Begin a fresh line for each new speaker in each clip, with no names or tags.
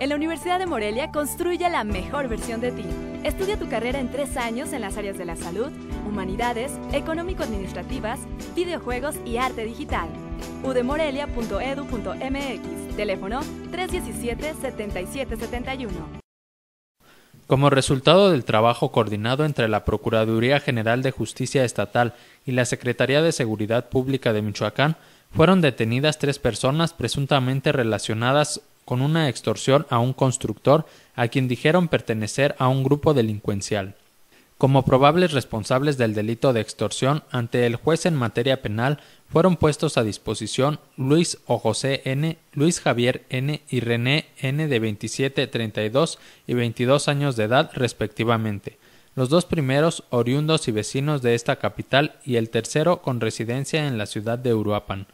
En la Universidad de Morelia construye la mejor versión de ti. Estudia tu carrera en tres años en las áreas de la salud, humanidades, económico-administrativas, videojuegos y arte digital. udemorelia.edu.mx Teléfono 317-7771.
Como resultado del trabajo coordinado entre la Procuraduría General de Justicia Estatal y la Secretaría de Seguridad Pública de Michoacán, fueron detenidas tres personas presuntamente relacionadas con una extorsión a un constructor a quien dijeron pertenecer a un grupo delincuencial. Como probables responsables del delito de extorsión ante el juez en materia penal fueron puestos a disposición Luis o José N., Luis Javier N. y René N. de 27, 32 y 22 años de edad respectivamente, los dos primeros oriundos y vecinos de esta capital y el tercero con residencia en la ciudad de Uruapan.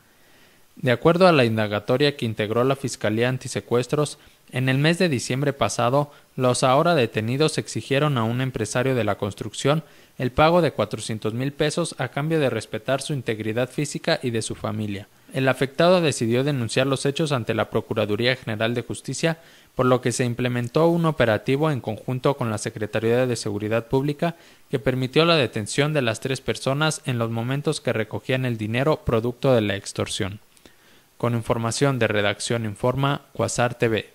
De acuerdo a la indagatoria que integró la Fiscalía Antisecuestros, en el mes de diciembre pasado, los ahora detenidos exigieron a un empresario de la construcción el pago de cuatrocientos mil pesos a cambio de respetar su integridad física y de su familia. El afectado decidió denunciar los hechos ante la Procuraduría General de Justicia, por lo que se implementó un operativo en conjunto con la Secretaría de Seguridad Pública que permitió la detención de las tres personas en los momentos que recogían el dinero producto de la extorsión. Con información de Redacción Informa, Quasar TV.